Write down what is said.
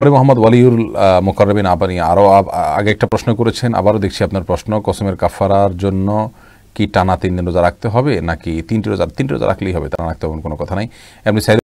পরে মোহাম্মদ ওয়ালিউল মোকারবিন আবানি আরও আগে একটা প্রশ্ন করেছেন আবারও দেখছি আপনার প্রশ্ন কসমের কাফারার জন্য কি টানা তিন দিন রোজা রাখতে হবে নাকি তিনটি রোজা তিনটি রোজা রাখলেই হবে টানা রাখতে হবে কোনো কথা নাই এমনি